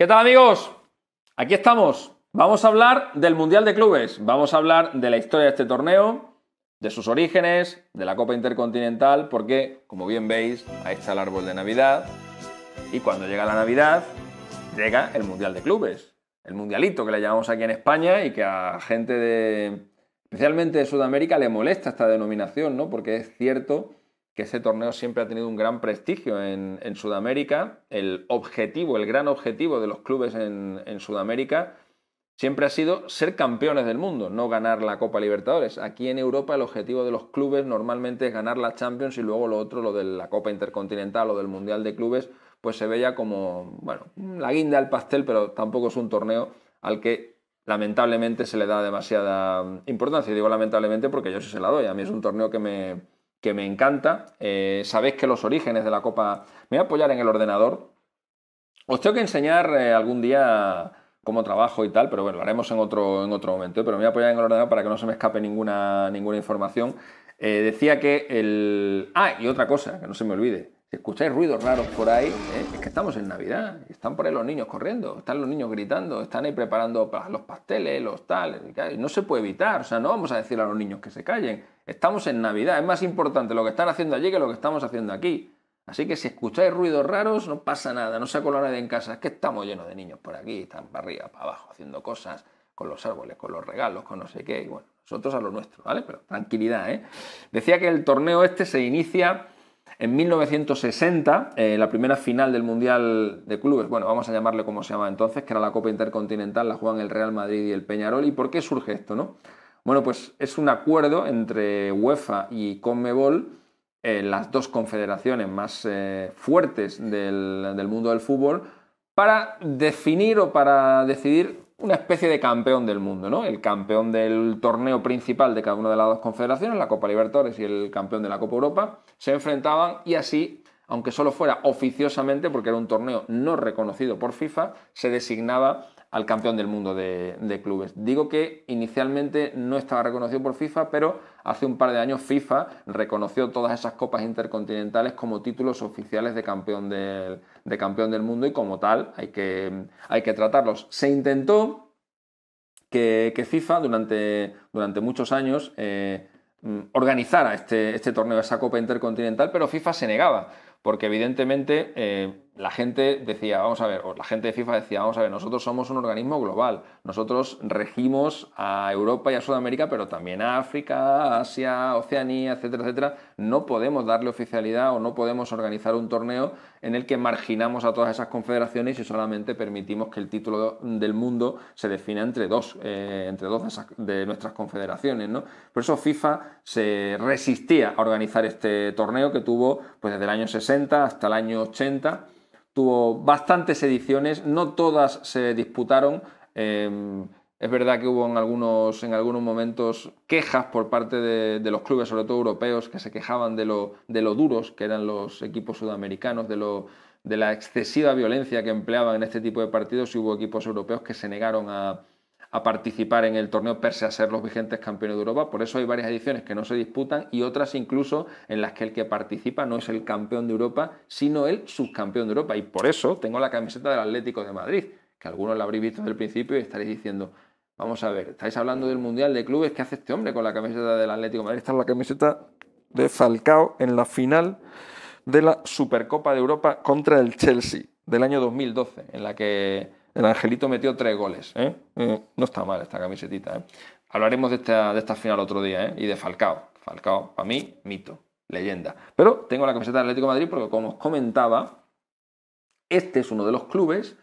¿Qué tal amigos? Aquí estamos. Vamos a hablar del Mundial de Clubes, vamos a hablar de la historia de este torneo, de sus orígenes, de la Copa Intercontinental, porque, como bien veis, ahí está el árbol de Navidad. Y cuando llega la Navidad, llega el Mundial de Clubes, el Mundialito que le llamamos aquí en España y que a gente de, especialmente de Sudamérica, le molesta esta denominación, ¿no? Porque es cierto que ese torneo siempre ha tenido un gran prestigio en, Sudamérica. El objetivo, el gran objetivo de los clubes en, Sudamérica siempre ha sido ser campeones del mundo, no ganar la Copa Libertadores. Aquí en Europa el objetivo de los clubes normalmente es ganar la Champions y luego lo otro, lo de la Copa Intercontinental o del Mundial de Clubes, pues se veía como, bueno, la guinda al pastel, pero tampoco es un torneo al que lamentablemente se le da demasiada importancia. Y digo lamentablemente porque yo sí se la doy. A mí es un torneo que me que me encanta. Eh, sabéis que los orígenes de la copa... Me voy a apoyar en el ordenador. Os tengo que enseñar eh, algún día cómo trabajo y tal, pero bueno, lo haremos en otro, en otro momento. Pero me voy a apoyar en el ordenador para que no se me escape ninguna, ninguna información. Eh, decía que el... Ah, y otra cosa, que no se me olvide. Si escucháis ruidos raros por ahí, ¿eh? es que estamos en Navidad. Están por ahí los niños corriendo, están los niños gritando, están ahí preparando los pasteles, los tales. No se puede evitar. O sea, no vamos a decir a los niños que se callen. Estamos en Navidad. Es más importante lo que están haciendo allí que lo que estamos haciendo aquí. Así que si escucháis ruidos raros, no pasa nada. No se colado nadie en casa. Es que estamos llenos de niños por aquí. Están para arriba, para abajo, haciendo cosas con los árboles, con los regalos, con no sé qué. Y bueno, nosotros a lo nuestro, ¿vale? Pero tranquilidad, ¿eh? Decía que el torneo este se inicia en 1960, eh, la primera final del Mundial de Clubes, bueno, vamos a llamarle como se llama entonces, que era la Copa Intercontinental, la juegan el Real Madrid y el Peñarol. ¿Y por qué surge esto, no? Bueno, pues es un acuerdo entre UEFA y Conmebol, eh, las dos confederaciones más eh, fuertes del mundo del fútbol, para definir o para decidir una especie de campeón del mundo, ¿no? El campeón del torneo principal de cada una de las dos confederaciones, la Copa Libertadores y el campeón de la Copa Europa, se enfrentaban y así, aunque solo fuera oficiosamente, porque era un torneo no reconocido por FIFA, se designaba al campeón del mundo de, clubes. Digo que inicialmente no estaba reconocido por FIFA, pero hace un par de años FIFA reconoció todas esas copas intercontinentales como títulos oficiales de campeón del, campeón del mundo y como tal hay que, hay que tratarlos. Se intentó que, FIFA durante, durante, muchos años eh, mm, organizara este, este, torneo, esa copa intercontinental, pero FIFA se negaba, porque evidentemente... Eh, la gente decía, vamos a ver, o la gente de FIFA decía, vamos a ver, nosotros somos un organismo global, nosotros regimos a Europa y a Sudamérica, pero también a África, Asia, Oceanía, etcétera, etcétera. No podemos darle oficialidad o no podemos organizar un torneo en el que marginamos a todas esas confederaciones y solamente permitimos que el título del mundo se defina entre dos, eh, entre dos de, nuestras confederaciones, Por eso FIFA se resistía a organizar este torneo que tuvo pues, desde el año 60 hasta el año 80 tuvo bastantes ediciones, no todas se disputaron. Em, es verdad que hubo en algunos, en algunos momentos quejas por parte de, los clubes, sobre todo europeos, que se quejaban de lo, de lo duros que eran los equipos sudamericanos, de, lo, de la excesiva violencia que empleaban en este tipo de partidos y hubo equipos europeos que se negaron a, a participar en el torneo pese a ser los vigentes campeones de Europa. Por eso hay varias ediciones que no se disputan y otras incluso en las que el que participa no es el campeón de Europa, sino el subcampeón de Europa. Y por eso tengo la camiseta del Atlético de Madrid, que algunos la habréis visto desde el principio y estaréis diciendo, vamos a ver, estáis hablando del Mundial de Clubes, ¿qué hace este hombre con la camiseta del Atlético de Madrid? Esta es la camiseta de Falcao en la final de la Supercopa de Europa contra el Chelsea del año 2012, en la que el Angelito metió tres goles. ¿eh? Eh, no está mal esta camisetita. ¿eh? Hablaremos de esta, de esta final otro día ¿eh? y de Falcao. Falcao, para mí, mito, leyenda. Pero tengo la camiseta del Atlético Madrid porque, como os comentaba, este es uno de los clubes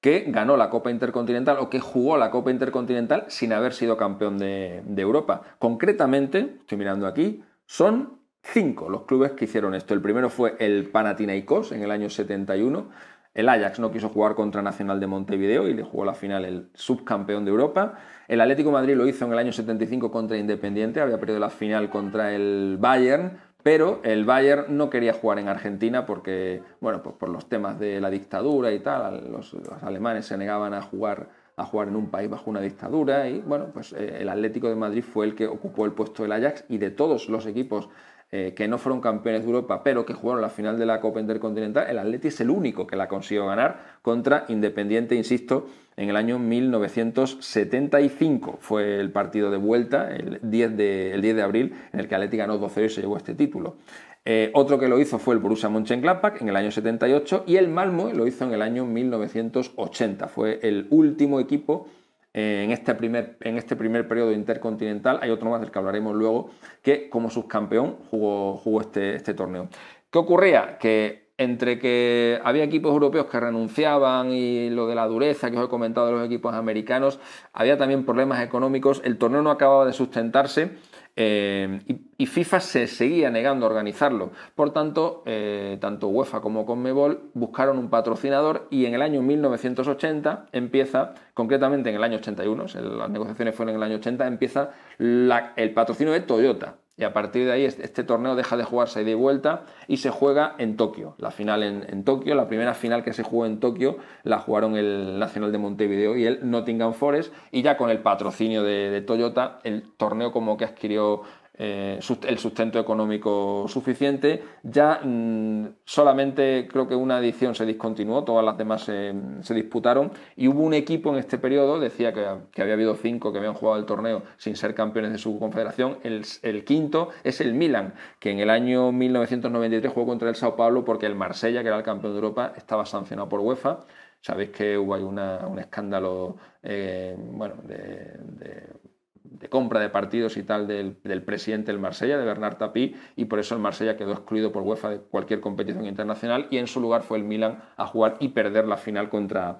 que ganó la Copa Intercontinental o que jugó la Copa Intercontinental sin haber sido campeón de, Europa. Concretamente, estoy mirando aquí, son cinco los clubes que hicieron esto. El primero fue el Panathinaikos en el año 71 el Ajax no quiso jugar contra Nacional de Montevideo y le jugó la final el subcampeón de Europa. El Atlético de Madrid lo hizo en el año 75 contra Independiente, había perdido la final contra el Bayern, pero el Bayern no quería jugar en Argentina porque, bueno, pues por los temas de la dictadura y tal, los, alemanes se negaban a jugar a jugar en un país bajo una dictadura y bueno, pues eh, el Atlético de Madrid fue el que ocupó el puesto del Ajax y de todos los equipos eh, que no fueron campeones de Europa, pero que jugaron la final de la Copa Intercontinental, el Atleti es el único que la consiguió ganar contra Independiente, insisto, en el año 1975. Fue el partido de vuelta, el 10 de, abril, en el que Atleti ganó 2-0 y se llevó este título. Eh, otro que lo hizo fue el Borussia Mönchengladbach en el año 78 y el Malmo lo hizo en el año 1980. Fue el último equipo en este, primer, en este periodo intercontinental. Hay otro más del que hablaremos luego, que como subcampeón jugó, este, este torneo. ¿Qué ocurría? Que entre que había equipos europeos que renunciaban y lo de la dureza que os he comentado de los equipos americanos, había también problemas económicos, el torneo no acababa de sustentarse eh, y, FIFA se seguía negando a organizarlo. Por tanto, eh, tanto UEFA como Conmebol buscaron un patrocinador y en el año 1980 empieza, concretamente en el año 81, las negociaciones fueron en el año 80, empieza el patrocinio de Toyota y a partir de ahí este torneo deja de jugarse de vuelta y se juega en Tokio. La final en, Tokio, la primera final que se jugó en Tokio la jugaron el Nacional de Montevideo y el Nottingham Forest y ya con el patrocinio de, de Toyota el torneo como que adquirió eh, el sustento económico suficiente. Ya mm, solamente creo que una edición se discontinuó, todas las demás se, disputaron y hubo un equipo en este periodo, decía que, había habido cinco que habían jugado el torneo sin ser campeones de su confederación, el, quinto es el Milan, que en el año 1993 jugó contra el Sao Paulo porque el Marsella, que era el campeón de Europa, estaba sancionado por UEFA. Sabéis que hubo ahí una, un escándalo eh, bueno, de de compra de partidos y tal del, presidente del Marsella, de Bernard Tapie, y por eso el Marsella quedó excluido por UEFA de cualquier competición internacional y en su lugar fue el Milan a jugar y perder la final contra,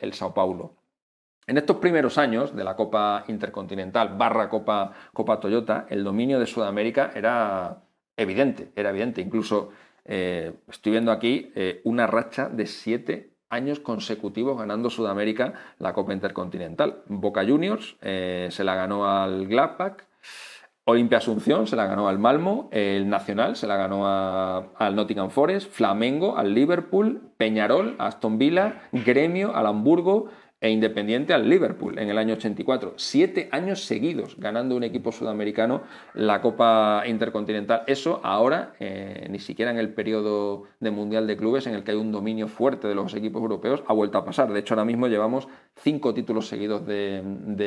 el, Sao Paulo. En estos primeros años de la Copa Intercontinental barra Copa, Copa Toyota, el dominio de Sudamérica era evidente, era evidente. Incluso eh, estoy viendo aquí eh, una racha de siete años consecutivos ganando Sudamérica la Copa Intercontinental. Boca Juniors eh, se la ganó al Gladbach, Olimpia Asunción se la ganó al Malmo, el Nacional se la ganó al Nottingham Forest, Flamengo al Liverpool, Peñarol, Aston Villa, Gremio al Hamburgo, e Independiente al Liverpool en el año 84. Siete años seguidos ganando un equipo sudamericano la Copa Intercontinental. Eso ahora, eh, ni siquiera en el periodo de Mundial de Clubes, en el que hay un dominio fuerte de los equipos europeos, ha vuelto a pasar. De hecho, ahora mismo llevamos cinco títulos seguidos de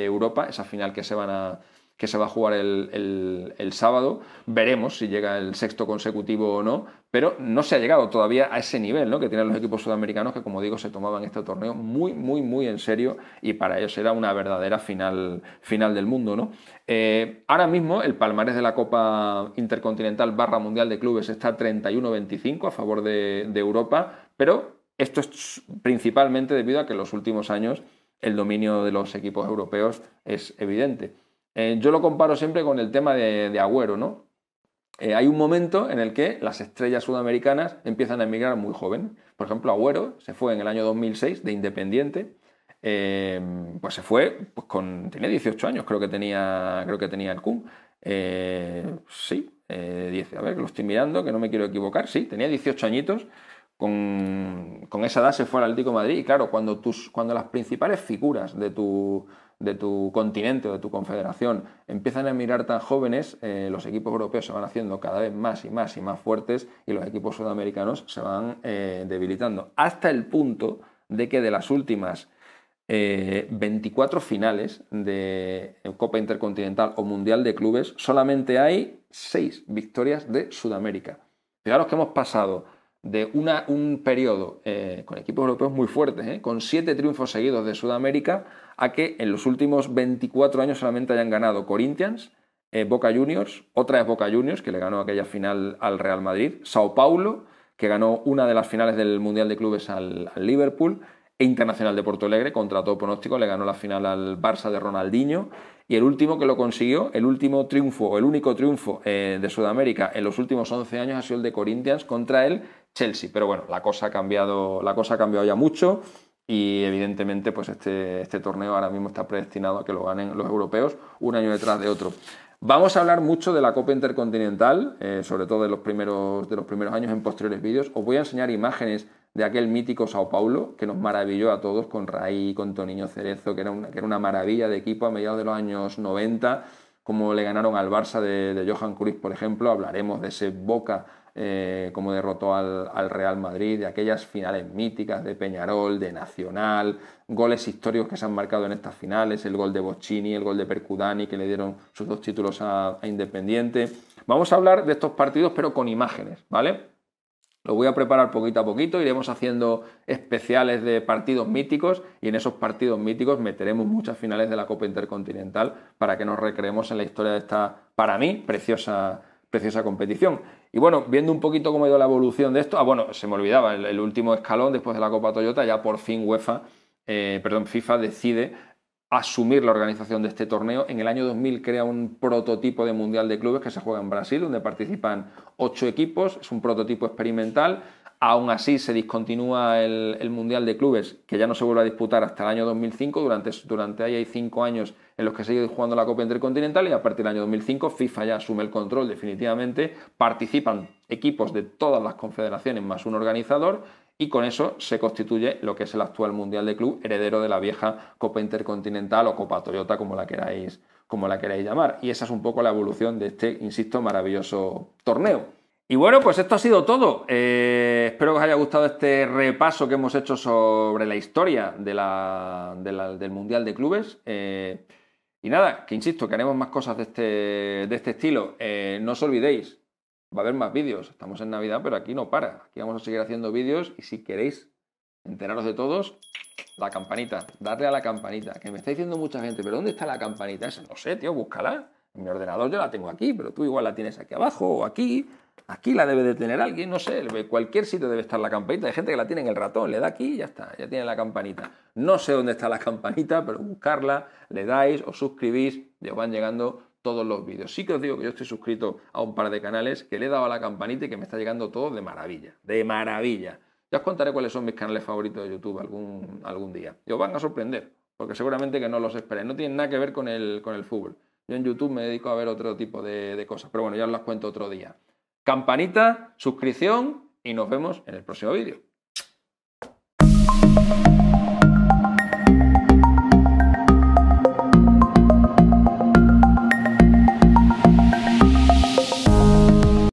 Europa, esa final que se van a que se va a jugar el, sábado. Veremos si llega el sexto consecutivo o no, pero no se ha llegado todavía a ese nivel ¿no? que tienen los equipos sudamericanos que, como digo, se tomaban este torneo muy, muy, muy en serio y para ellos era una verdadera final, final del mundo. ¿no? Eh, ahora mismo el palmarés de la Copa Intercontinental barra Mundial de Clubes está 31-25 a favor de Europa, pero esto es principalmente debido a que en los últimos años el dominio de los equipos europeos es evidente. Eh, yo lo comparo siempre con el tema de, Agüero, ¿no? Eh, hay un momento en el que las estrellas sudamericanas empiezan a emigrar muy joven. Por ejemplo, Agüero se fue en el año 2006 de Independiente. Eh, pues se fue pues con. Tenía 18 años, creo que tenía, creo que tenía el CUM. sí, 10, a ver, lo estoy mirando, que no me quiero equivocar. Sí, tenía 18 añitos con, esa edad se fue al Atlético Madrid y claro, cuando, cuando las principales figuras de tu, continente o de tu confederación empiezan a mirar tan jóvenes, eh, los equipos europeos se van haciendo cada vez más y más y más fuertes y los equipos sudamericanos se van eh, debilitando hasta el punto de que de las últimas 24 eh, finales de Copa Intercontinental o Mundial de Clubes solamente hay 6 victorias de Sudamérica. Fijaros que hemos pasado de un periodo eh, con equipos europeos muy fuertes, eh, con siete triunfos seguidos de Sudamérica, a que en los últimos 24 años solamente hayan ganado Corinthians, eh, Boca Juniors, otra vez Boca Juniors, que le ganó aquella final al Real Madrid, Sao Paulo, que ganó una de las finales del Mundial de Clubes al, Liverpool, e Internacional de Porto Alegre, contra todo pronóstico, le ganó la final al Barça de Ronaldinho, y el último que lo consiguió, el último triunfo, o el único triunfo de Sudamérica en los últimos 11 años ha sido el de Corinthians contra el Chelsea. Pero bueno, la cosa ha cambiado, la cosa ha cambiado ya mucho y evidentemente pues este, este torneo ahora mismo está predestinado a que lo ganen los europeos un año detrás de otro. Vamos a hablar mucho de la Copa Intercontinental, eh, sobre todo de los, primeros, de los primeros años en posteriores vídeos. Os voy a enseñar imágenes de aquel mítico Sao Paulo que nos maravilló a todos con Raí, con Toniño Cerezo, que era una, que era una maravilla de equipo a mediados de los años 90, como le ganaron al Barça de, de Johan Cruyff, por ejemplo. Hablaremos de ese Boca eh, como derrotó al, Real Madrid, de aquellas finales míticas de Peñarol, de Nacional, goles históricos que se han marcado en estas finales, el gol de Bocchini, el gol de Percudani, que le dieron sus dos títulos a, Independiente. Vamos a hablar de estos partidos, pero con imágenes, ¿vale? Lo voy a preparar poquito a poquito, iremos haciendo especiales de partidos míticos y en esos partidos míticos meteremos muchas finales de la Copa Intercontinental para que nos recreemos en la historia de esta, para mí, preciosa, preciosa competición. Y bueno, viendo un poquito cómo ha ido la evolución de esto, ah, bueno, se me olvidaba, el, último escalón después de la Copa Toyota, ya por fin UEFA, eh, perdón, FIFA decide asumir la organización de este torneo. En el año 2000 crea un prototipo de Mundial de Clubes que se juega en Brasil, donde participan ocho equipos, es un prototipo experimental. Aún así se discontinúa el, Mundial de Clubes, que ya no se vuelve a disputar hasta el año 2005, durante, durante ahí hay cinco años en los que se jugando la Copa Intercontinental y a partir del año 2005 FIFA ya asume el control definitivamente, participan equipos de todas las confederaciones más un organizador y con eso se constituye lo que es el actual Mundial de Club, heredero de la vieja Copa Intercontinental o Copa Toyota, como la queráis, como la queráis llamar. Y esa es un poco la evolución de este, insisto, maravilloso torneo. Y bueno, pues esto ha sido todo. Eh, espero que os haya gustado este repaso que hemos hecho sobre la historia del Mundial de Clubes. Eh, y nada, que insisto, que haremos más cosas de este, de este estilo. Eh, no os olvidéis, va a haber más vídeos. Estamos en Navidad, pero aquí no para. Aquí vamos a seguir haciendo vídeos y si queréis enteraros de todos, la campanita, darle a la campanita. Que me está diciendo mucha gente, pero ¿dónde está la campanita? no sé, tío, búscala. Mi ordenador yo la tengo aquí, pero tú igual la tienes aquí abajo o aquí. Aquí la debe de tener alguien, no sé, cualquier sitio debe estar la campanita. Hay gente que la tiene en el ratón, le da aquí y ya está, ya tiene la campanita. No sé dónde está la campanita, pero buscarla, le dais, o suscribís y os van llegando todos los vídeos. Sí que os digo que yo estoy suscrito a un par de canales que le he dado a la campanita y que me está llegando todo de maravilla, de maravilla. Ya os contaré cuáles son mis canales favoritos de YouTube algún, algún día. Y os van a sorprender, porque seguramente que no los esperéis. No tienen nada que ver con el, con el fútbol. Yo en YouTube me dedico a ver otro tipo de, cosas, pero bueno, ya os las cuento otro día. Campanita, suscripción y nos vemos en el próximo vídeo.